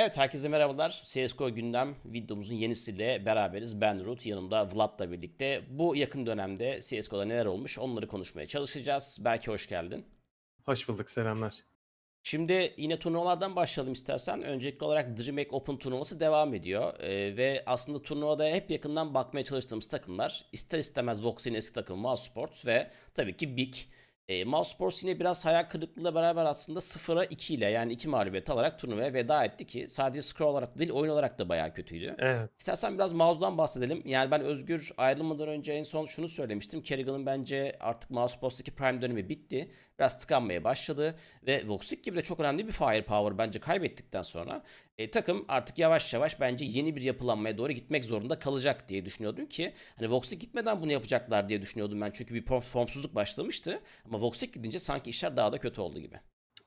Evet herkese merhabalar. CSGO gündem videomuzun yenisiyle beraberiz. Ben Ruth, yanımda Vlad'la birlikte. Bu yakın dönemde CSGO'da neler olmuş onları konuşmaya çalışacağız. Belki hoş geldin. Hoş bulduk, selamlar. Şimdi yine turnuvalardan başlayalım istersen. Öncelikli olarak DreamHack Open turnuvası devam ediyor. Ee, ve aslında turnuvada hep yakından bakmaya çalıştığımız takımlar ister istemez Vox'in eski takımı Mouse Sports ve tabii ki Big. E, ee, Malspors yine biraz hayal kırıklığıyla beraber aslında 0'a 2 ile yani 2 mağlubiyet alarak turnuvaya veda etti ki sadece skor olarak değil oyun olarak da bayağı kötüydü. Evet. İstersen biraz Mouse'dan bahsedelim. Yani ben Özgür ayrılmadan önce en son şunu söylemiştim. Kerrigan'ın bence artık Mousesports'taki prime dönemi bitti biraz tıkanmaya başladı ve Voxic gibi de çok önemli bir firepower bence kaybettikten sonra e, takım artık yavaş yavaş bence yeni bir yapılanmaya doğru gitmek zorunda kalacak diye düşünüyordum ki hani Voxic gitmeden bunu yapacaklar diye düşünüyordum ben çünkü bir formsuzluk başlamıştı ama Voxic gidince sanki işler daha da kötü oldu gibi.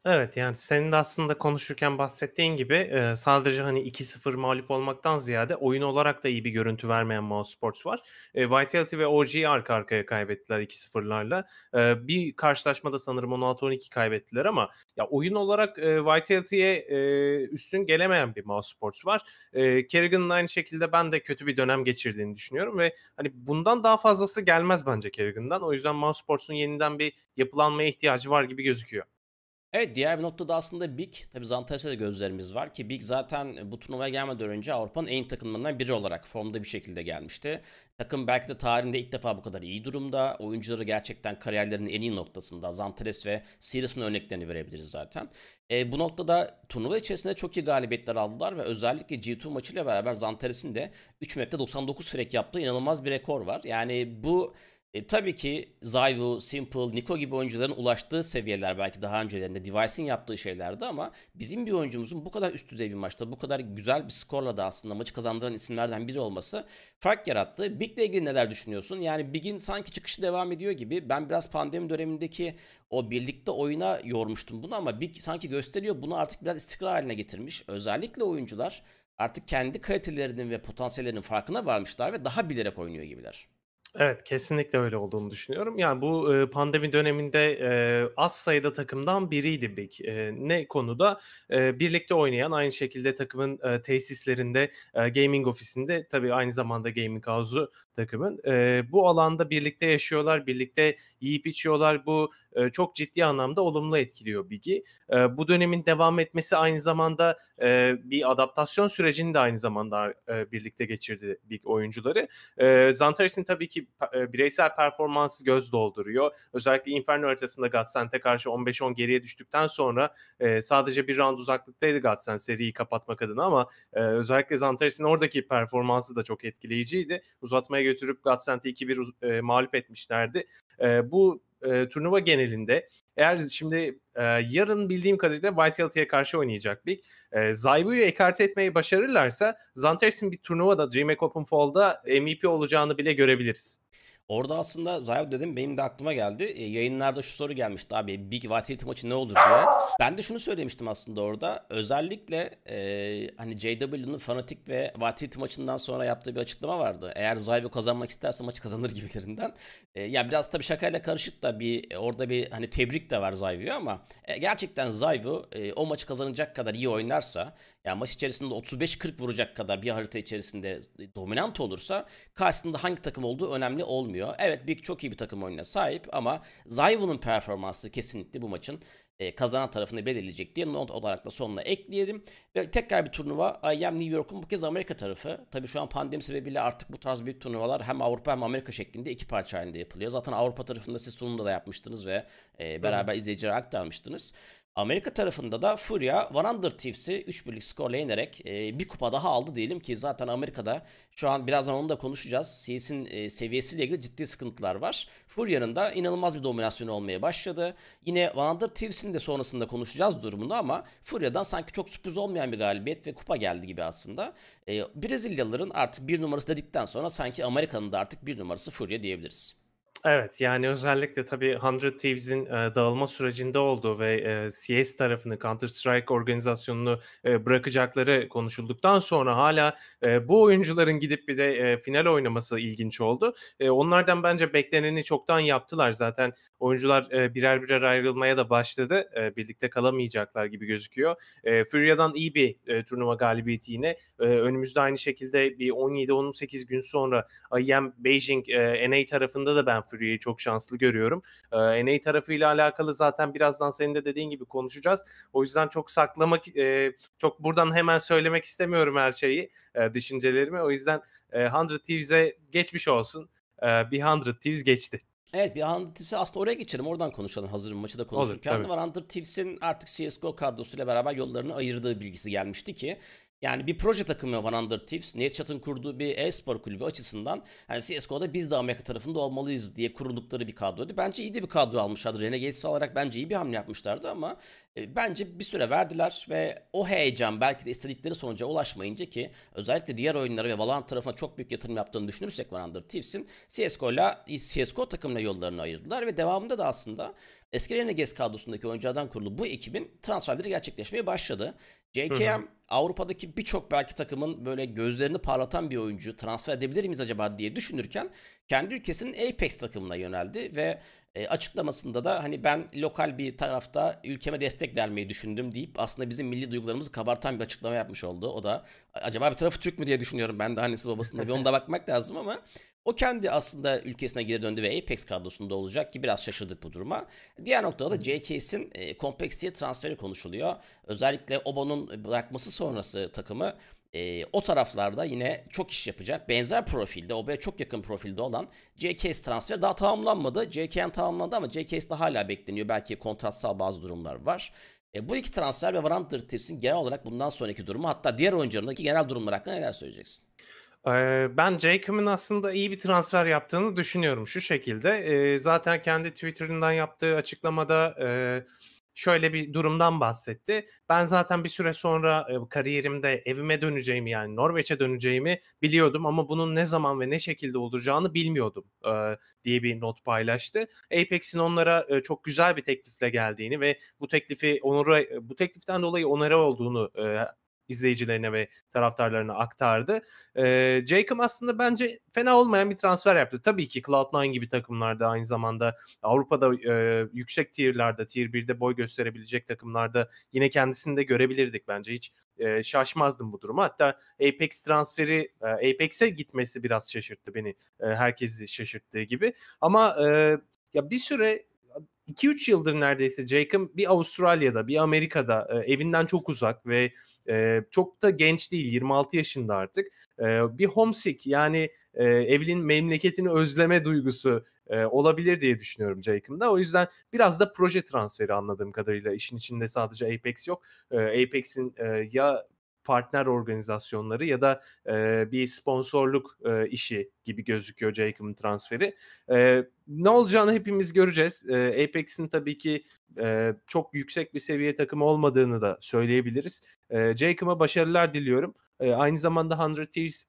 Evet, yani senin de aslında konuşurken bahsettiğin gibi, sadece, hani, 2-0 mağlup olmaktan ziyade oyun olarak da iyi bir görüntü vermeyen mousesports var. Eee, Vitality ve OG'yi arka arkaya kaybettiler 2-0'larla. Eee, bir karşılaşmada sanırım 16-12 kaybettiler ama ya, oyun olarak, eee, Vitality'ye, üstün gelemeyen bir mousesports var. Eee, Kerrigan'ın aynı şekilde ben de kötü bir dönem geçirdiğini düşünüyorum ve, hani, bundan daha fazlası gelmez bence Kerrigan'dan. O yüzden mousesports'un yeniden bir yapılanmaya ihtiyacı var gibi gözüküyor. Evet diğer bir noktada aslında Big, tabi Zantares'e de gözlerimiz var ki Big zaten bu turnuvaya gelmeden önce Avrupa'nın en iyi takımlarından biri olarak formda bir şekilde gelmişti. Takım belki de tarihinde ilk defa bu kadar iyi durumda. Oyuncuları gerçekten kariyerlerinin en iyi noktasında. Zantares ve Sirius'un örneklerini verebiliriz zaten. E, bu noktada turnuva içerisinde çok iyi galibiyetler aldılar ve özellikle G2 maçıyla beraber Zantares'in de 3 map'te 99 frek yaptığı inanılmaz bir rekor var. Yani bu e, tabii ki Zyvu, Simple, Nico gibi oyuncuların ulaştığı seviyeler belki daha öncelerinde Device'in yaptığı şeylerdi ama bizim bir oyuncumuzun bu kadar üst düzey bir maçta bu kadar güzel bir skorla da aslında maçı kazandıran isimlerden biri olması fark yarattı. Big'le ilgili neler düşünüyorsun? Yani Big'in sanki çıkışı devam ediyor gibi ben biraz pandemi dönemindeki o birlikte oyuna yormuştum bunu ama Big sanki gösteriyor bunu artık biraz istikrar haline getirmiş. Özellikle oyuncular artık kendi kalitelerinin ve potansiyellerinin farkına varmışlar ve daha bilerek oynuyor gibiler. Evet, kesinlikle öyle olduğunu düşünüyorum. Yani, bu, eee, pandemi döneminde, eee, az sayıda takımdan biriydi BİK. Eee, ne konuda? Eee, birlikte oynayan, aynı şekilde takımın, eee, tesislerinde, eee, gaming ofisinde, tabii aynı zamanda gaming house'u takımın. E, bu alanda birlikte yaşıyorlar, birlikte yiyip içiyorlar. Bu e, çok ciddi anlamda olumlu etkiliyor Big'i. E, bu dönemin devam etmesi aynı zamanda e, bir adaptasyon sürecini de aynı zamanda e, birlikte geçirdi Big oyuncuları. E, Zantares'in tabii ki e, bireysel performansı göz dolduruyor. Özellikle Inferno haritasında Gatsent'e karşı 15-10 geriye düştükten sonra e, sadece bir round uzaklıktaydı Gatsent seriyi kapatmak adına ama e, özellikle Zantares'in oradaki performansı da çok etkileyiciydi. Uzatmaya götürüp Gaziantep'i 2-1 e, mağlup etmişlerdi. E, bu e, turnuva genelinde eğer şimdi e, yarın bildiğim kadarıyla White Yaltı'ya karşı oynayacak bir e, Zayvu'yu ekarte etmeyi başarırlarsa Zanters'in bir turnuvada Dream Open Fall'da MVP olacağını bile görebiliriz. Orada aslında Zayav dedim benim de aklıma geldi. E, yayınlarda şu soru gelmişti abi Big Vitality maçı ne olur diye. Ben de şunu söylemiştim aslında orada. Özellikle e, hani JW'nun fanatik ve Vitality maçından sonra yaptığı bir açıklama vardı. Eğer Zayav'ı kazanmak isterse maçı kazanır gibilerinden. E, ya yani biraz tabii şakayla karışık da bir e, orada bir hani tebrik de var Zayav'ı ama e, gerçekten Zayav'ı e, o maçı kazanacak kadar iyi oynarsa yani maç içerisinde 35-40 vuracak kadar bir harita içerisinde e, dominant olursa karşısında hangi takım olduğu önemli olmuyor olmuyor. Evet Big çok iyi bir takım oyununa sahip ama Zayvon'un performansı kesinlikle bu maçın e, kazanan tarafını belirleyecek diye not olarak da sonuna ekleyelim. Ve tekrar bir turnuva IEM New York'un bu kez Amerika tarafı. Tabii şu an pandemi sebebiyle artık bu tarz büyük turnuvalar hem Avrupa hem Amerika şeklinde iki parça halinde yapılıyor. Zaten Avrupa tarafında siz sunumda da yapmıştınız ve e, beraber evet. izleyicilere aktarmıştınız. Amerika tarafında da Furia Vanander Thieves'i 3 birlik skorla yenerek e, bir kupa daha aldı diyelim ki zaten Amerika'da şu an birazdan onu da konuşacağız. CS'in e, seviyesiyle ilgili ciddi sıkıntılar var. Furia'nın da inanılmaz bir dominasyonu olmaya başladı. Yine Vanander Thieves'in de sonrasında konuşacağız durumunu ama Furia'dan sanki çok sürpriz olmayan bir galibiyet ve kupa geldi gibi aslında. E, Brezilyalıların artık bir numarası dedikten sonra sanki Amerika'nın da artık bir numarası Furia diyebiliriz. Evet yani özellikle tabii 100 Thieves'in e, dağılma sürecinde olduğu ve e, CS tarafını Counter Strike organizasyonunu e, bırakacakları konuşulduktan sonra hala e, bu oyuncuların gidip bir de e, final oynaması ilginç oldu. E, onlardan bence bekleneni çoktan yaptılar zaten oyuncular e, birer birer ayrılmaya da başladı e, birlikte kalamayacaklar gibi gözüküyor. E, Furya'dan iyi bir e, turnuva galibiyeti yine e, önümüzde aynı şekilde bir 17-18 gün sonra IEM Beijing e, NA tarafında da ben Fury'yi çok şanslı görüyorum. E, ee, NA tarafıyla alakalı zaten birazdan senin de dediğin gibi konuşacağız. O yüzden çok saklamak, e, çok buradan hemen söylemek istemiyorum her şeyi, e, düşüncelerimi. O yüzden e, 100 Thieves'e geçmiş olsun. E, bir 100 Thieves geçti. Evet bir Hunter Thieves'i aslında oraya geçelim. Oradan konuşalım. Hazırım maçı da konuşurken Olur, var. Hunter Thieves'in artık CSGO kadrosuyla beraber yollarını ayırdığı bilgisi gelmişti ki yani bir proje takımı One Under Thieves, Netshot'ın kurduğu bir e-spor kulübü açısından yani CSGO'da biz de Amerika tarafında olmalıyız diye kuruldukları bir kadroydu. Bence iyi de bir kadro almışlardı. Renegades olarak bence iyi bir hamle yapmışlardı ama e, bence bir süre verdiler ve o heyecan belki de istedikleri sonuca ulaşmayınca ki özellikle diğer oyunlara ve Valorant tarafına çok büyük yatırım yaptığını düşünürsek One Under Thieves'in CSGO'la CSGO takımına yollarını ayırdılar ve devamında da aslında Eski Renegades kadrosundaki oyunculardan kurulu bu ekibin transferleri gerçekleşmeye başladı. JKM Avrupa'daki birçok belki takımın böyle gözlerini parlatan bir oyuncu transfer edebilir miyiz acaba diye düşünürken kendi ülkesinin Apex takımına yöneldi ve e, açıklamasında da hani ben lokal bir tarafta ülkeme destek vermeyi düşündüm deyip aslında bizim milli duygularımızı kabartan bir açıklama yapmış oldu. O da acaba bir tarafı Türk mü diye düşünüyorum ben de annesi babasında bir onda bakmak lazım ama o kendi aslında ülkesine geri döndü ve Apex kadrosunda olacak ki biraz şaşırdık bu duruma. Diğer noktada da JKS'in e, kompleksiye transferi konuşuluyor. Özellikle Oba'nın bırakması sonrası takımı e, o taraflarda yine çok iş yapacak. Benzer profilde, Oba'ya çok yakın profilde olan JKS transferi daha tamamlanmadı. JKN tamamlandı ama JKS'de hala bekleniyor. Belki kontratsal bazı durumlar var. E, bu iki transfer ve Varandır Tips'in genel olarak bundan sonraki durumu hatta diğer oyuncularındaki genel durumlar hakkında neler söyleyeceksin? ben Jacob'un aslında iyi bir transfer yaptığını düşünüyorum şu şekilde. zaten kendi Twitter'ından yaptığı açıklamada şöyle bir durumdan bahsetti. Ben zaten bir süre sonra kariyerimde evime döneceğimi yani Norveç'e döneceğimi biliyordum ama bunun ne zaman ve ne şekilde olacağını bilmiyordum diye bir not paylaştı. Apex'in onlara çok güzel bir teklifle geldiğini ve bu teklifi onura bu tekliften dolayı onara olduğunu izleyicilerine ve taraftarlarına aktardı. E, Jacob aslında bence fena olmayan bir transfer yaptı. Tabii ki Cloud9 gibi takımlarda aynı zamanda Avrupa'da e, yüksek tierlerde, tier 1'de boy gösterebilecek takımlarda yine kendisini de görebilirdik bence. Hiç e, şaşmazdım bu duruma. Hatta Apex transferi e, Apex'e gitmesi biraz şaşırttı beni. E, herkesi şaşırttığı gibi. Ama e, ya bir süre 2-3 yıldır neredeyse Jacob bir Avustralya'da bir Amerika'da e, evinden çok uzak ve e, çok da genç değil 26 yaşında artık. E, bir homesick yani e, evinin memleketini özleme duygusu e, olabilir diye düşünüyorum Jacob'da. O yüzden biraz da proje transferi anladığım kadarıyla işin içinde sadece Apex yok. E, Apex'in e, ya partner organizasyonları ya da e, bir sponsorluk e, işi gibi gözüküyor Jacob'ın transferi. E, ne olacağını hepimiz göreceğiz. E, Apex'in tabii ki e, çok yüksek bir seviye takımı olmadığını da söyleyebiliriz. E, Jacob'a başarılar diliyorum. E, aynı zamanda 100 Thieves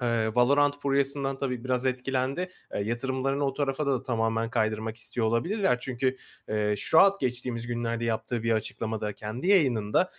e, Valorant furyasından tabii biraz etkilendi. E, yatırımlarını o tarafa da, tamamen kaydırmak istiyor olabilirler. Çünkü e, Shroud geçtiğimiz günlerde yaptığı bir açıklamada kendi yayınında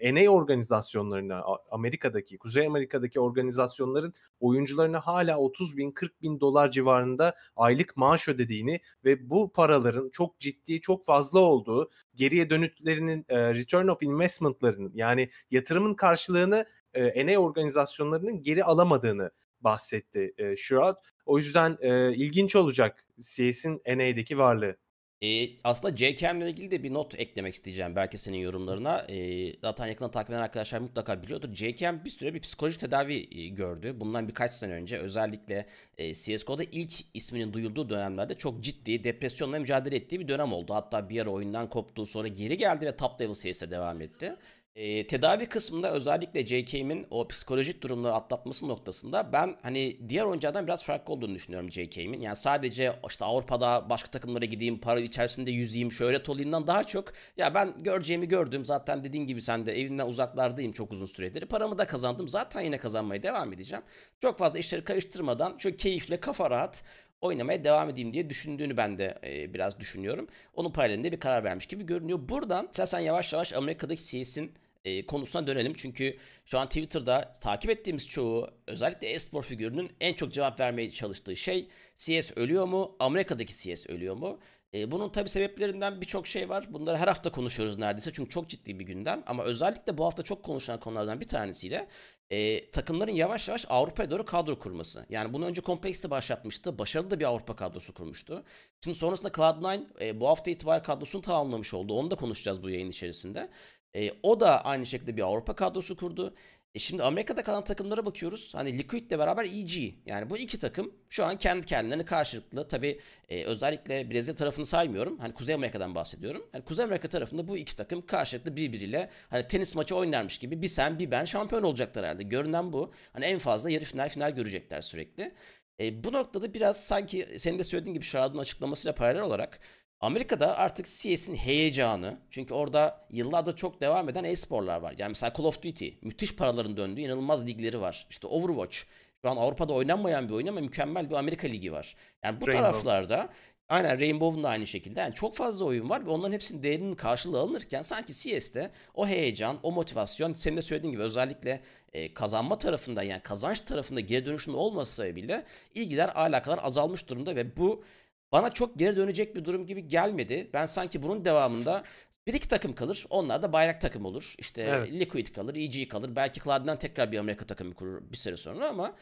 e, NA organizasyonlarına Amerika'daki, Kuzey Amerika'daki organizasyonların oyuncularına hala 30 bin 40 bin dolar civarında aylık maaş ödediğini ve bu paraların çok ciddi çok fazla olduğu geriye dönütlerinin e, return of investment'larının yani yatırımın karşılığını e, eney organizasyonlarının geri alamadığını bahsetti e, Sherrod. O yüzden e, ilginç olacak CS'in NA'deki varlığı. E, aslında JKM ile ilgili de bir not eklemek isteyeceğim belki senin yorumlarına. E, zaten yakından takip eden arkadaşlar mutlaka biliyordur. JKM bir süre bir psikoloji tedavi e, gördü. Bundan birkaç sene önce özellikle e, CSGO'da ilk isminin duyulduğu dönemlerde çok ciddi depresyonla mücadele ettiği bir dönem oldu. Hatta bir ara oyundan koptu sonra geri geldi ve top level CS'e devam etti. E, tedavi kısmında özellikle J.K.'min o psikolojik durumları atlatması noktasında ben hani diğer oyunculardan biraz farklı olduğunu düşünüyorum J.K.'min. Yani sadece işte Avrupa'da başka takımlara gideyim, para içerisinde yüzeyim, şöhret olayımdan daha çok ya ben göreceğimi gördüm. Zaten dediğin gibi sen de evimden uzaklardayım çok uzun süredir. Paramı da kazandım. Zaten yine kazanmaya devam edeceğim. Çok fazla işleri karıştırmadan çok keyifle kafa rahat oynamaya devam edeyim diye düşündüğünü ben de e, biraz düşünüyorum. Onun paralelinde bir karar vermiş gibi görünüyor. Buradan sen yavaş yavaş Amerika'daki CS'in e, konusuna dönelim. Çünkü şu an Twitter'da takip ettiğimiz çoğu özellikle espor figürünün en çok cevap vermeye çalıştığı şey CS ölüyor mu? Amerika'daki CS ölüyor mu? E, bunun tabi sebeplerinden birçok şey var. Bunları her hafta konuşuyoruz neredeyse çünkü çok ciddi bir gündem. Ama özellikle bu hafta çok konuşulan konulardan bir tanesi de e, takımların yavaş yavaş Avrupa'ya doğru kadro kurması. Yani bunu önce Complex'te başlatmıştı. Başarılı da bir Avrupa kadrosu kurmuştu. Şimdi sonrasında Cloud9 e, bu hafta itibariyle kadrosunu tamamlamış oldu. Onu da konuşacağız bu yayın içerisinde. E, o da aynı şekilde bir Avrupa kadrosu kurdu. E şimdi Amerika'da kalan takımlara bakıyoruz. Hani Liquid'le beraber EG. Yani bu iki takım şu an kendi kendilerini karşılıklı. Tabi e, özellikle Brezilya tarafını saymıyorum. Hani Kuzey Amerika'dan bahsediyorum. Yani Kuzey Amerika tarafında bu iki takım karşılıklı birbiriyle hani tenis maçı oynarmış gibi bir sen bir ben şampiyon olacaklar herhalde. Görünen bu. Hani en fazla yarı final final görecekler sürekli. E, bu noktada biraz sanki senin de söylediğin gibi Şarad'ın açıklamasıyla paralel olarak Amerika'da artık CS'in heyecanı çünkü orada yıllardır çok devam eden e-sporlar var. Yani mesela Call of Duty müthiş paraların döndüğü inanılmaz ligleri var. İşte Overwatch şu an Avrupa'da oynanmayan bir oyun ama mükemmel bir Amerika ligi var. Yani bu Rainbow. taraflarda aynen Rainbow'un da aynı şekilde yani çok fazla oyun var ve onların hepsinin değerinin karşılığı alınırken sanki CS'de o heyecan, o motivasyon senin de söylediğin gibi özellikle e, kazanma tarafında yani kazanç tarafında geri dönüşün olmasa bile ilgiler alakalar azalmış durumda ve bu bana çok geri dönecek bir durum gibi gelmedi. Ben sanki bunun devamında bir iki takım kalır. Onlar da bayrak takım olur. İşte evet. Liquid kalır, EG kalır. Belki Cloud'dan tekrar bir Amerika takımı kurur bir süre sonra ama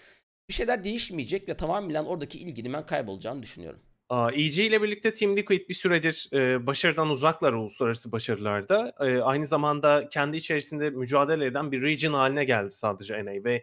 bir şeyler değişmeyecek ve tamamen oradaki ilginin ben kaybolacağını düşünüyorum. EG ile birlikte Team Liquid bir süredir e, başarıdan uzaklar uluslararası başarılarda. E, aynı zamanda kendi içerisinde mücadele eden bir region haline geldi sadece NA ve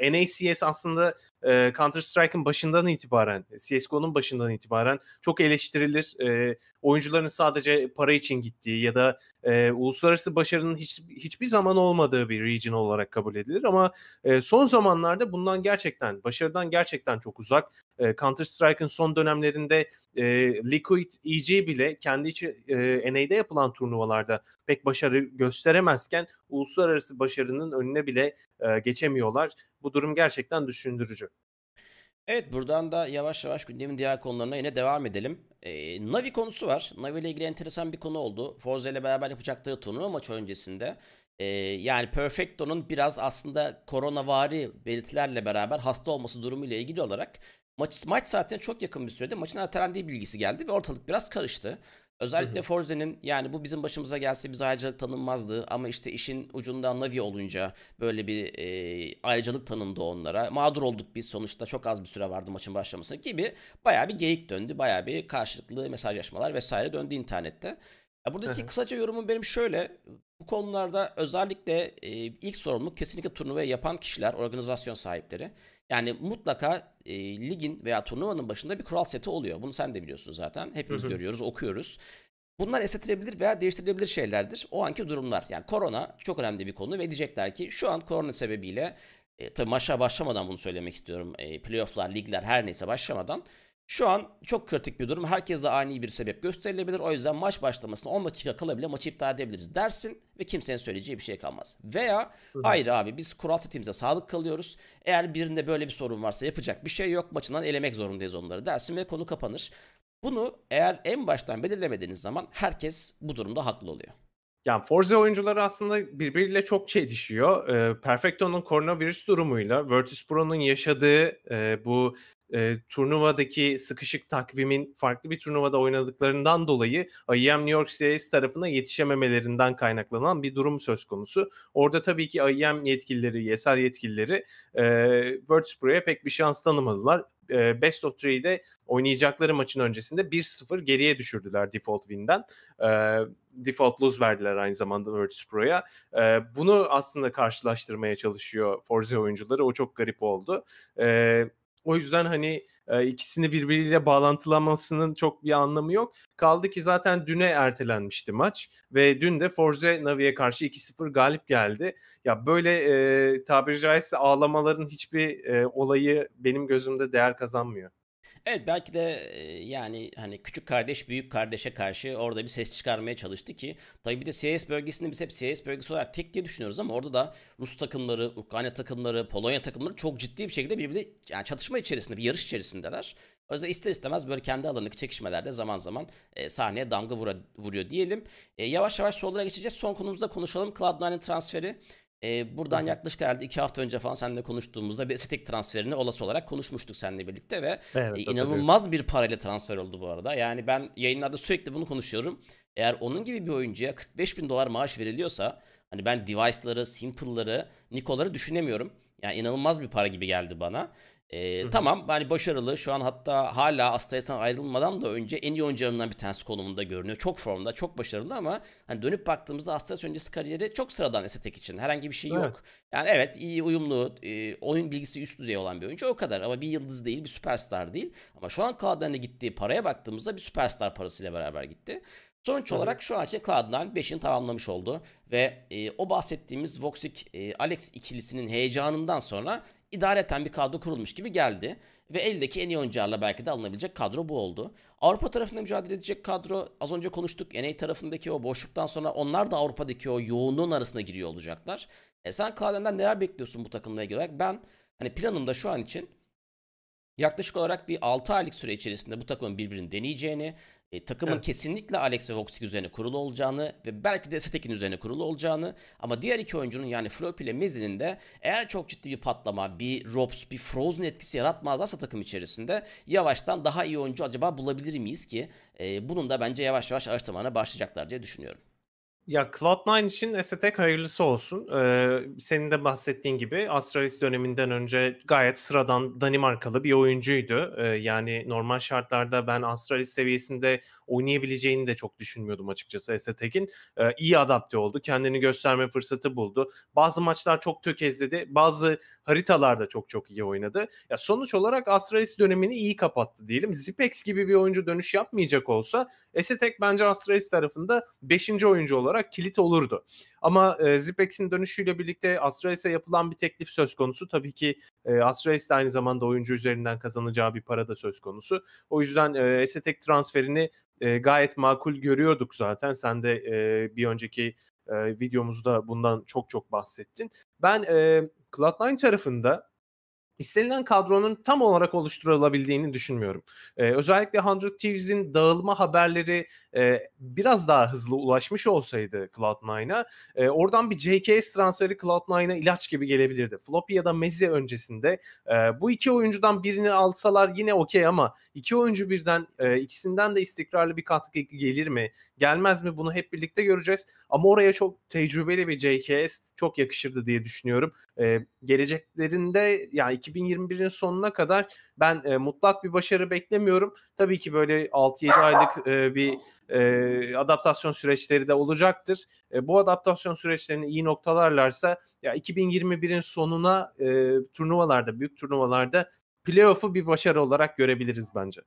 e, NACS aslında e, Counter Strike'ın başından itibaren, CSGO'nun başından itibaren çok eleştirilir. E, oyuncuların sadece para için gittiği ya da e, uluslararası başarının hiç, hiçbir zaman olmadığı bir region olarak kabul edilir ama e, son zamanlarda bundan gerçekten, başarıdan gerçekten çok uzak. E, Counter Strike'ın son dönemlerinde e, Liquid EG bile kendi içi e, NA'de yapılan turnuvalarda pek başarı gösteremezken uluslararası başarının önüne bile e, geçemiyorlar. Bu durum gerçekten düşündürücü. Evet buradan da yavaş yavaş gündemin diğer konularına yine devam edelim. Ee, Navi konusu var. Navi ile ilgili enteresan bir konu oldu. Forza ile beraber yapacakları turnuva maçı öncesinde. Ee, yani Perfecto'nun biraz aslında koronavari belirtilerle beraber hasta olması durumu ile ilgili olarak Maç, maç saatine çok yakın bir sürede maçın ertelendiği bilgisi geldi ve ortalık biraz karıştı. Özellikle Forza'nın yani bu bizim başımıza gelse biz ayrıcalık tanınmazdı ama işte işin ucunda Navi olunca böyle bir e, ayrıcalık tanındı onlara. Mağdur olduk biz sonuçta çok az bir süre vardı maçın başlamasına gibi baya bir geyik döndü. Baya bir karşılıklı mesajlaşmalar vesaire döndü internette. Ya buradaki kısaca yorumum benim şöyle. Bu konularda özellikle e, ilk sorumluluk kesinlikle turnuvayı yapan kişiler, organizasyon sahipleri. Yani mutlaka e, ligin veya turnuvanın başında bir kural seti oluyor. Bunu sen de biliyorsun zaten. Hepimiz Hı-hı. görüyoruz, okuyoruz. Bunlar esnetilebilir veya değiştirilebilir şeylerdir. O anki durumlar. Yani korona çok önemli bir konu ve diyecekler ki şu an korona sebebiyle e, tabii maça başlamadan bunu söylemek istiyorum. E, playofflar, ligler her neyse başlamadan şu an çok kritik bir durum. Herkese ani bir sebep gösterilebilir. O yüzden maç başlamasına 10 dakika kala bile maçı iptal edebiliriz dersin ve kimsenin söyleyeceği bir şey kalmaz. Veya hayır abi biz kural setimize sadık kalıyoruz. Eğer birinde böyle bir sorun varsa yapacak bir şey yok. Maçından elemek zorundayız onları dersin ve konu kapanır. Bunu eğer en baştan belirlemediğiniz zaman herkes bu durumda haklı oluyor. Yani Forza oyuncuları aslında birbiriyle çok çelişiyor. E, Perfecto'nun koronavirüs durumuyla Virtus Pro'nun yaşadığı e, bu e, turnuvadaki sıkışık takvimin farklı bir turnuvada oynadıklarından dolayı IEM New York CS tarafına yetişememelerinden kaynaklanan bir durum söz konusu. Orada tabii ki IEM yetkilileri, YSR yetkilileri e, Pro'ya pek bir şans tanımadılar. E, Best of 3'de oynayacakları maçın öncesinde 1-0 geriye düşürdüler default win'den. E, default lose verdiler aynı zamanda Virtus Pro'ya. E, bunu aslında karşılaştırmaya çalışıyor Forza oyuncuları. O çok garip oldu. Evet o yüzden hani e, ikisini birbiriyle bağlantılamasının çok bir anlamı yok. Kaldı ki zaten düne ertelenmişti maç ve dün de Forze Navi'ye karşı 2-0 galip geldi. Ya böyle e, tabiri caizse ağlamaların hiçbir e, olayı benim gözümde değer kazanmıyor. Evet belki de yani hani küçük kardeş büyük kardeşe karşı orada bir ses çıkarmaya çalıştı ki tabii bir de CS bölgesinde biz hep CS bölgesi olarak tek diye düşünüyoruz ama orada da Rus takımları, Ukrayna takımları, Polonya takımları çok ciddi bir şekilde birbirine yani çatışma içerisinde, bir yarış içerisindeler. O yüzden ister istemez böyle kendi alanındaki çekişmelerde zaman zaman e, sahneye damga vura, vuruyor diyelim. E, yavaş yavaş sorulara geçeceğiz. Son konumuzda konuşalım. Cloud9'in transferi. E, buradan evet. yaklaşık herhalde iki hafta önce falan seninle konuştuğumuzda bir estetik transferini olası olarak konuşmuştuk seninle birlikte ve evet, e, inanılmaz bir parayla transfer oldu bu arada. Yani ben yayınlarda sürekli bunu konuşuyorum. Eğer onun gibi bir oyuncuya 45 bin dolar maaş veriliyorsa hani ben Device'ları, Simple'ları, nikoları düşünemiyorum. Yani inanılmaz bir para gibi geldi bana. E, tamam yani başarılı şu an hatta hala Astralis'ten ayrılmadan da önce en iyi oyuncularından bir tanesi konumunda görünüyor. Çok formda çok başarılı ama hani dönüp baktığımızda Astralis öncesi kariyeri çok sıradan estetik için herhangi bir şey evet. yok. Yani evet iyi uyumlu e, oyun bilgisi üst düzey olan bir oyuncu o kadar ama bir yıldız değil bir süperstar değil. Ama şu an Cloud9'a gittiği paraya baktığımızda bir süperstar parasıyla beraber gitti. Sonuç olarak şu an için Cloud9 5'ini tamamlamış oldu ve e, o bahsettiğimiz Voxic e, Alex ikilisinin heyecanından sonra idareten bir kadro kurulmuş gibi geldi. Ve eldeki en iyi oyuncularla belki de alınabilecek kadro bu oldu. Avrupa tarafında mücadele edecek kadro az önce konuştuk. NA tarafındaki o boşluktan sonra onlar da Avrupa'daki o yoğunluğun arasına giriyor olacaklar. E sen Claudian'dan neler bekliyorsun bu takımla ilgili olarak? Ben hani planımda şu an için yaklaşık olarak bir 6 aylık süre içerisinde bu takımın birbirini deneyeceğini, e, takımın evet. kesinlikle Alex ve Voxic üzerine kurulu olacağını ve belki de Stekin üzerine kurulu olacağını ama diğer iki oyuncunun yani Flop ile Mizzi'nin de eğer çok ciddi bir patlama, bir Robs, bir Frozen etkisi yaratmazlarsa takım içerisinde yavaştan daha iyi oyuncu acaba bulabilir miyiz ki? E, bunun da bence yavaş yavaş araştırmana başlayacaklar diye düşünüyorum. Ya Cloud9 için Esetek hayırlısı olsun. Ee, senin de bahsettiğin gibi Astralis döneminden önce gayet sıradan Danimarkalı bir oyuncuydu. Ee, yani normal şartlarda ben Astralis seviyesinde oynayabileceğini de çok düşünmüyordum açıkçası Esetek'in. Ee, iyi adapte oldu. Kendini gösterme fırsatı buldu. Bazı maçlar çok tökezledi. Bazı haritalarda çok çok iyi oynadı. Ya sonuç olarak Astralis dönemini iyi kapattı diyelim. Zipex gibi bir oyuncu dönüş yapmayacak olsa Esetek bence Astralis tarafında 5. oyuncu olarak olarak kilit olurdu. Ama e, Zipex'in dönüşüyle birlikte Astralis'e yapılan bir teklif söz konusu. Tabii ki e, Astralis de aynı zamanda oyuncu üzerinden kazanacağı bir para da söz konusu. O yüzden e, Esetek transferini e, gayet makul görüyorduk zaten. Sen de e, bir önceki e, videomuzda bundan çok çok bahsettin. Ben e, cloud tarafında istenilen kadronun tam olarak oluşturulabildiğini düşünmüyorum. Ee, özellikle 100 Thieves'in dağılma haberleri e, biraz daha hızlı ulaşmış olsaydı Cloud9'a e, oradan bir JKS transferi Cloud9'a ilaç gibi gelebilirdi. Floppy ya da Mezi öncesinde e, bu iki oyuncudan birini alsalar yine okey ama iki oyuncu birden e, ikisinden de istikrarlı bir katkı gelir mi? Gelmez mi? Bunu hep birlikte göreceğiz. Ama oraya çok tecrübeli bir JKS çok yakışırdı diye düşünüyorum. E, geleceklerinde yani 2021'in sonuna kadar ben e, mutlak bir başarı beklemiyorum. Tabii ki böyle 6-7 aylık e, bir e, adaptasyon süreçleri de olacaktır. E, bu adaptasyon süreçlerini iyi noktalarlarsa ya 2021'in sonuna e, turnuvalarda, büyük turnuvalarda playoff'u bir başarı olarak görebiliriz bence.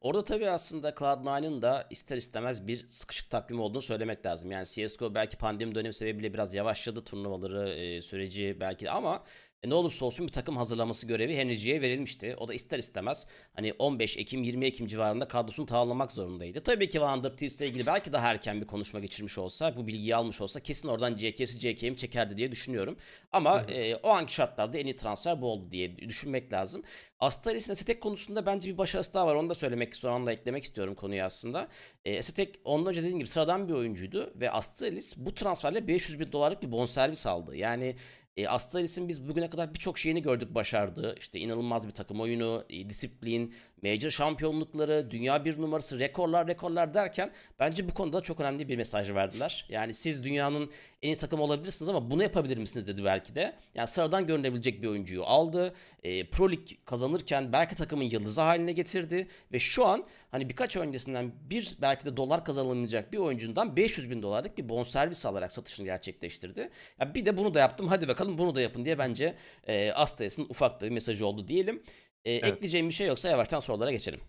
Orada tabii aslında Cloud9'ın da ister istemez bir sıkışık takvim olduğunu söylemek lazım. Yani CSGO belki pandemi dönemi sebebiyle biraz yavaşladı turnuvaları, e, süreci belki ama e, ne olursa olsun bir takım hazırlaması görevi Henry'ciye verilmişti. O da ister istemez hani 15 Ekim 20 Ekim civarında kadrosunu tamamlamak zorundaydı. Tabii ki Wander der ilgili belki daha erken bir konuşma geçirmiş olsa bu bilgiyi almış olsa kesin oradan CK'si CK'yi çekerdi diye düşünüyorum. Ama e, o anki şartlarda en iyi transfer bu oldu diye düşünmek lazım. Astralis Esetek konusunda bence bir başarısı daha var. Onu da söylemek, sonra da eklemek istiyorum konuyu aslında. E, Esetek ondan önce dediğim gibi sıradan bir oyuncuydu ve Astralis bu transferle 500 bin dolarlık bir bonservis aldı. Yani e, Astralis'in biz bugüne kadar birçok şeyini gördük başardı. İşte inanılmaz bir takım oyunu, e, disiplin, major şampiyonlukları, dünya bir numarası, rekorlar rekorlar derken bence bu konuda çok önemli bir mesaj verdiler. Yani siz dünyanın en iyi takım olabilirsiniz ama bunu yapabilir misiniz dedi belki de. Yani sıradan görünebilecek bir oyuncuyu aldı. E, Pro Lig kazanırken belki takımın yıldızı haline getirdi. Ve şu an hani birkaç öncesinden bir belki de dolar kazanılmayacak bir oyuncundan 500 bin dolarlık bir bonservis alarak satışını gerçekleştirdi. Ya bir de bunu da yaptım hadi bakalım bunu da yapın diye bence e, Astralis'in ufak da bir mesajı oldu diyelim. E, evet. Ekleyeceğim bir şey yoksa yavaştan sorulara geçelim.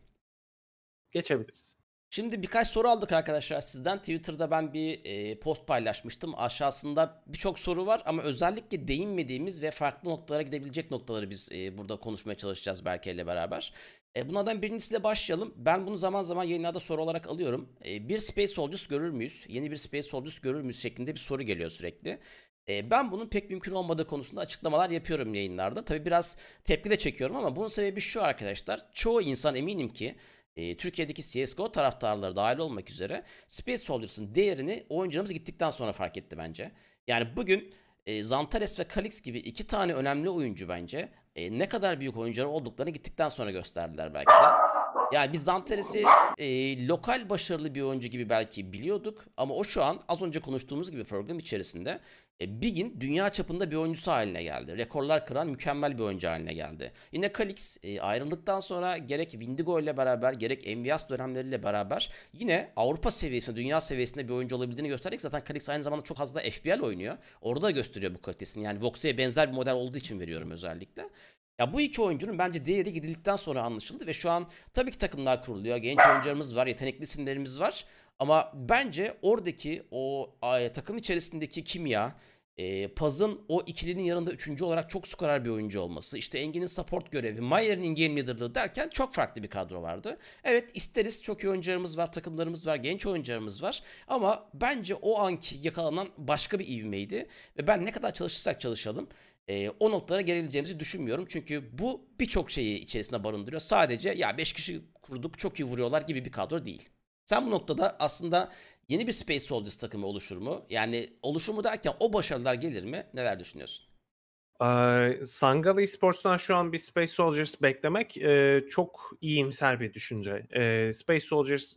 Geçebiliriz. Şimdi birkaç soru aldık arkadaşlar sizden. Twitter'da ben bir e, post paylaşmıştım. Aşağısında birçok soru var ama özellikle değinmediğimiz ve farklı noktalara gidebilecek noktaları biz e, burada konuşmaya çalışacağız Berke ile beraber. E, bunlardan birincisiyle başlayalım. Ben bunu zaman zaman yayınlarda soru olarak alıyorum. E, bir Space Soldiers görür müyüz? Yeni bir Space Soldiers görür müyüz? şeklinde bir soru geliyor sürekli. E, ben bunun pek mümkün olmadığı konusunda açıklamalar yapıyorum yayınlarda. Tabi biraz tepki de çekiyorum ama bunun sebebi şu arkadaşlar. Çoğu insan eminim ki e, Türkiye'deki CSGO taraftarları dahil olmak üzere Space Soldiers'ın değerini oyuncularımız gittikten sonra fark etti bence. Yani bugün e, Zantares ve Kalix gibi iki tane önemli oyuncu bence e, ne kadar büyük oyuncular olduklarını gittikten sonra gösterdiler belki de. Yani biz Zanteres'i e, lokal başarılı bir oyuncu gibi belki biliyorduk ama o şu an az önce konuştuğumuz gibi program içerisinde e, Big'in dünya çapında bir oyuncusu haline geldi. Rekorlar kıran mükemmel bir oyuncu haline geldi. Yine Kalix e, ayrıldıktan sonra gerek Windigo ile beraber gerek Envias dönemleriyle beraber yine Avrupa seviyesinde, dünya seviyesinde bir oyuncu olabildiğini gösterdik. Zaten Kalix aynı zamanda çok fazla FPL oynuyor. Orada gösteriyor bu kalitesini. Yani Vox'e benzer bir model olduğu için veriyorum özellikle. Ya bu iki oyuncunun bence değeri gidildikten sonra anlaşıldı ve şu an tabii ki takımlar kuruluyor. Genç oyuncularımız var, yetenekli isimlerimiz var. Ama bence oradaki o takım içerisindeki kimya, e, Paz'ın o ikilinin yanında üçüncü olarak çok skorer bir oyuncu olması, işte Engin'in support görevi, Mayer'in game leaderlığı derken çok farklı bir kadro vardı. Evet isteriz çok iyi oyuncularımız var, takımlarımız var, genç oyuncularımız var ama bence o anki yakalanan başka bir ivmeydi ve ben ne kadar çalışırsak çalışalım e, o noktalara gelebileceğimizi düşünmüyorum. Çünkü bu birçok şeyi içerisinde barındırıyor. Sadece ya 5 kişi kurduk çok iyi vuruyorlar gibi bir kadro değil. Sen bu noktada aslında yeni bir Space Soldiers takımı oluşur mu? Yani oluşur mu derken o başarılar gelir mi? Neler düşünüyorsun? Ee, Sangalı Esports'tan şu an bir Space Soldiers beklemek e, çok iyimser bir düşünce. E, Space Soldiers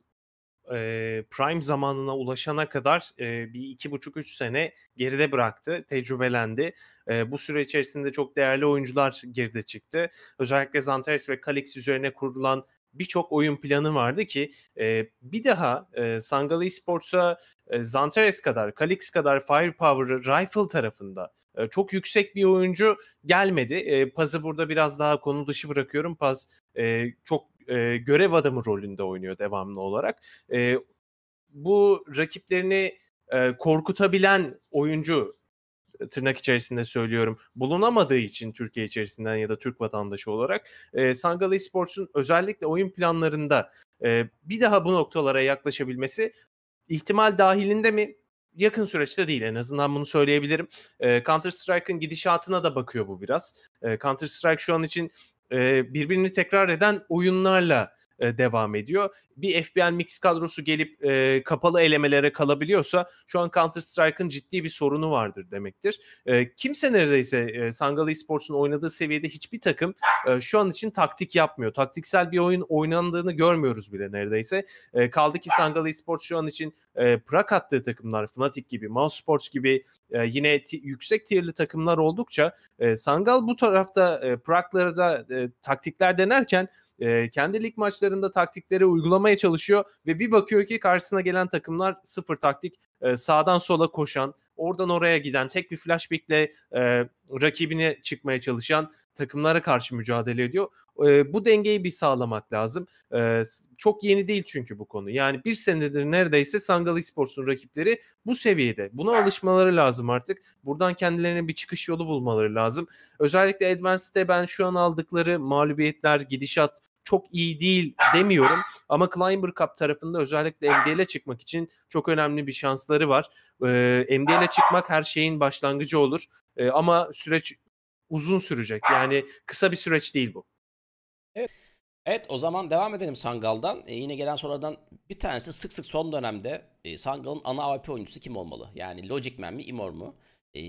e, prime zamanına ulaşana kadar e, bir iki buçuk üç sene geride bıraktı, tecrübelendi. E, bu süre içerisinde çok değerli oyuncular geride çıktı. Özellikle Zantares ve Kalix üzerine kurulan birçok oyun planı vardı ki e, bir daha e, Sangalı Esports'a e, Zantares kadar, Kalix kadar Firepower'ı Rifle tarafında e, çok yüksek bir oyuncu gelmedi. E, Paz'ı burada biraz daha konu dışı bırakıyorum. Paz e, çok e, görev adamı rolünde oynuyor devamlı olarak. E, bu rakiplerini e, korkutabilen oyuncu e, tırnak içerisinde söylüyorum bulunamadığı için Türkiye içerisinden ya da Türk vatandaşı olarak e, Sangalı Esports'un özellikle oyun planlarında e, bir daha bu noktalara yaklaşabilmesi ihtimal dahilinde mi? Yakın süreçte değil en azından bunu söyleyebilirim. E, Counter Strike'ın gidişatına da bakıyor bu biraz. E, Counter Strike şu an için birbirini tekrar eden oyunlarla e, devam ediyor. Bir FBL Mix kadrosu gelip e, kapalı elemelere kalabiliyorsa şu an Counter Strike'ın ciddi bir sorunu vardır demektir. E, kimse neredeyse e, Sangalı Esports'un oynadığı seviyede hiçbir takım e, şu an için taktik yapmıyor. Taktiksel bir oyun oynandığını görmüyoruz bile neredeyse. E, kaldı ki Sangalı Esports şu an için e, prak attığı takımlar Fnatic gibi, Mouse Sports gibi e, yine t- yüksek tierli takımlar oldukça e, Sangal bu tarafta e, Prak'lara da e, taktikler denerken e, kendi lig maçlarında taktikleri uygulamaya çalışıyor ve bir bakıyor ki karşısına gelen takımlar sıfır taktik e, sağdan sola koşan, oradan oraya giden, tek bir flashback'le e, rakibine çıkmaya çalışan takımlara karşı mücadele ediyor. E, bu dengeyi bir sağlamak lazım. E, çok yeni değil çünkü bu konu. Yani bir senedir neredeyse Sangal Esports'un rakipleri bu seviyede. Buna alışmaları lazım artık. Buradan kendilerine bir çıkış yolu bulmaları lazım. Özellikle Advanced'de ben şu an aldıkları mağlubiyetler, gidişat çok iyi değil demiyorum ama Climber Cup tarafında özellikle MDL'e çıkmak için çok önemli bir şansları var. E, ee, MDL'e çıkmak her şeyin başlangıcı olur e, ama süreç uzun sürecek. Yani kısa bir süreç değil bu. Evet. Evet o zaman devam edelim Sangal'dan. E, yine gelen sorulardan bir tanesi sık sık son dönemde e, Sangal'ın ana AWP oyuncusu kim olmalı? Yani Logic Man mi Imor mu? E,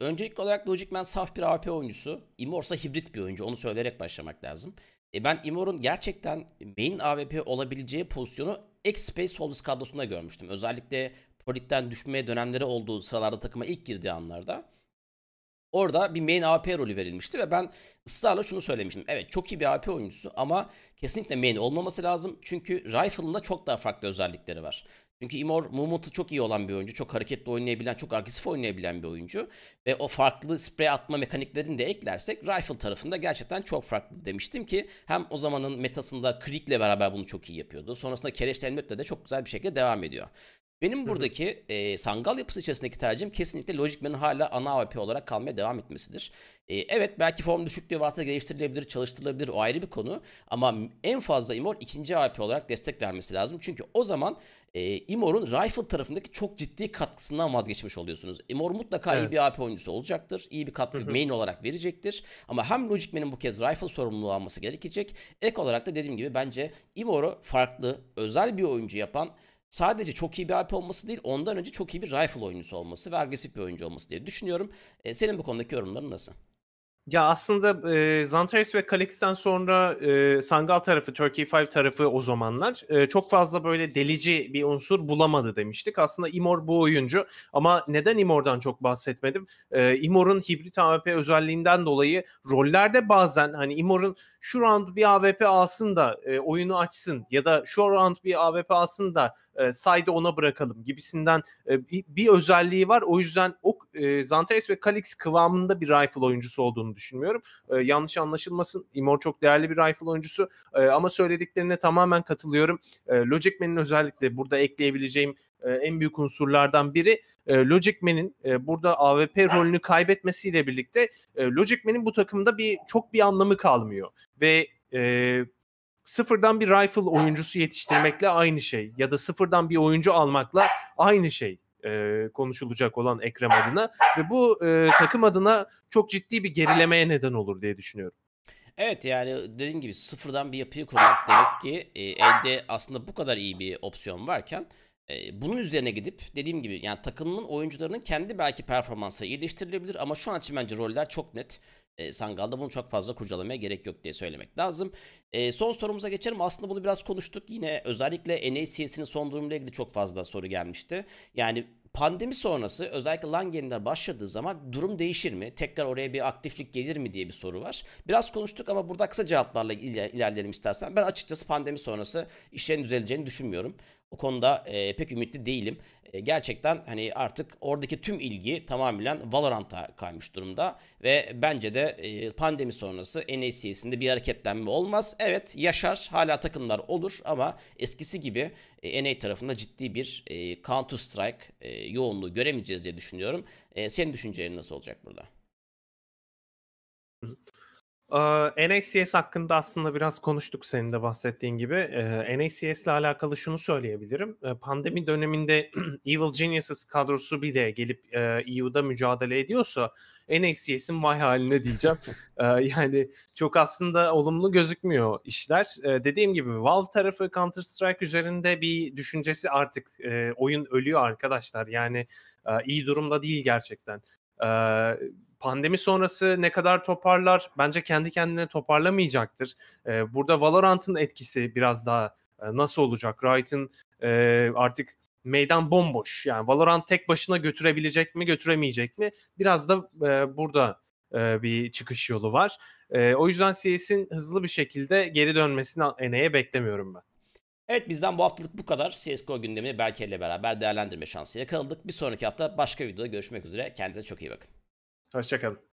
öncelikli olarak Logic Man saf bir AWP oyuncusu. Imor ise hibrit bir oyuncu. Onu söyleyerek başlamak lazım. E ben Imor'un gerçekten main AWP olabileceği pozisyonu X-Space Holders kadrosunda görmüştüm. Özellikle Pro düşmeye dönemleri olduğu sıralarda takıma ilk girdiği anlarda. Orada bir main AWP rolü verilmişti ve ben ısrarla şunu söylemiştim. Evet çok iyi bir AWP oyuncusu ama kesinlikle main olmaması lazım. Çünkü Rifle'ın da çok daha farklı özellikleri var. Çünkü Imor movement'ı çok iyi olan bir oyuncu. Çok hareketli oynayabilen, çok agresif oynayabilen bir oyuncu. Ve o farklı sprey atma mekaniklerini de eklersek Rifle tarafında gerçekten çok farklı demiştim ki hem o zamanın metasında Creek'le beraber bunu çok iyi yapıyordu. Sonrasında Kereş Helmet'le de çok güzel bir şekilde devam ediyor. Benim buradaki e, Sangal yapısı içerisindeki tercihim kesinlikle Logicman'ın hala ana AWP olarak kalmaya devam etmesidir. E, evet belki form düşüklüğü varsa geliştirilebilir, çalıştırılabilir o ayrı bir konu. Ama en fazla Imor ikinci AWP olarak destek vermesi lazım. Çünkü o zaman e, Imor'un Rifle tarafındaki çok ciddi katkısından vazgeçmiş oluyorsunuz. Imor mutlaka evet. iyi bir AP oyuncusu olacaktır. İyi bir katkı main olarak verecektir. Ama hem Logicman'in bu kez Rifle sorumluluğu alması gerekecek. Ek olarak da dediğim gibi bence Imor'u farklı, özel bir oyuncu yapan sadece çok iyi bir AP olması değil, ondan önce çok iyi bir rifle oyuncusu olması ve agresif bir oyuncu olması diye düşünüyorum. E, senin bu konudaki yorumların nasıl? Ya aslında e, Zantares ve Kalix'ten sonra e, Sangal tarafı, Turkey Five tarafı o zamanlar e, çok fazla böyle delici bir unsur bulamadı demiştik. Aslında Imor bu oyuncu ama neden Imor'dan çok bahsetmedim? E, Imor'un hibrit AWP özelliğinden dolayı rollerde bazen hani Imor'un şu round bir AWP alsın da e, oyunu açsın ya da şu round bir AWP alsın da e, side'ı ona bırakalım gibisinden e, bir, bir özelliği var. O yüzden o e, Zantares ve Kalix kıvamında bir rifle oyuncusu olduğunu düşünmüyorum. E, yanlış anlaşılmasın. Imor çok değerli bir rifle oyuncusu e, ama söylediklerine tamamen katılıyorum. E, Logic Man'in özellikle burada ekleyebileceğim e, en büyük unsurlardan biri e, Logic Man'in e, burada AWP rolünü kaybetmesiyle birlikte e, Logic Man'in bu takımda bir çok bir anlamı kalmıyor ve e, sıfırdan bir rifle oyuncusu yetiştirmekle aynı şey ya da sıfırdan bir oyuncu almakla aynı şey e, konuşulacak olan Ekrem adına ve bu e, takım adına çok ciddi bir gerilemeye neden olur diye düşünüyorum. Evet yani dediğin gibi sıfırdan bir yapıyı kurmak demek ki e, elde aslında bu kadar iyi bir opsiyon varken e, bunun üzerine gidip dediğim gibi yani takımın oyuncularının kendi belki performansı iyileştirilebilir ama şu an için bence roller çok net e, ee, Sangal'da bunu çok fazla kurcalamaya gerek yok diye söylemek lazım. E, son sorumuza geçelim. Aslında bunu biraz konuştuk. Yine özellikle NACS'in son durumuyla ilgili çok fazla soru gelmişti. Yani pandemi sonrası özellikle LAN game'ler başladığı zaman durum değişir mi? Tekrar oraya bir aktiflik gelir mi diye bir soru var. Biraz konuştuk ama burada kısa cevaplarla ilerleyelim istersen. Ben açıkçası pandemi sonrası işlerin düzeleceğini düşünmüyorum. O konuda e, pek ümitli değilim. E, gerçekten hani artık oradaki tüm ilgi tamamen Valorant'a kaymış durumda ve bence de e, pandemi sonrası NACS'inde bir hareketlenme olmaz. Evet yaşar hala takımlar olur ama eskisi gibi e, NA tarafında ciddi bir e, Counter Strike e, yoğunluğu göremeyeceğiz diye düşünüyorum. E, senin düşüncelerin nasıl olacak burada? Ee, NACS hakkında aslında biraz konuştuk senin de bahsettiğin gibi. Ee, NACS ile alakalı şunu söyleyebilirim. Ee, pandemi döneminde Evil Geniuses kadrosu bile gelip e, EU'da mücadele ediyorsa NACS'in vay haline diyeceğim. ee, yani çok aslında olumlu gözükmüyor işler. Ee, dediğim gibi Valve tarafı Counter Strike üzerinde bir düşüncesi artık e, oyun ölüyor arkadaşlar. Yani e, iyi durumda değil gerçekten. Ee, pandemi sonrası ne kadar toparlar? Bence kendi kendine toparlamayacaktır. E, burada Valorant'ın etkisi biraz daha e, nasıl olacak? Riot'ın e, artık meydan bomboş. Yani Valorant tek başına götürebilecek mi, götüremeyecek mi? Biraz da e, burada e, bir çıkış yolu var. E, o yüzden CS'in hızlı bir şekilde geri dönmesini Ene'ye beklemiyorum ben. Evet bizden bu haftalık bu kadar. CSGO gündemini Berke ile beraber değerlendirme şansı yakaladık. Bir sonraki hafta başka videoda görüşmek üzere. Kendinize çok iyi bakın. Hoşçakalın.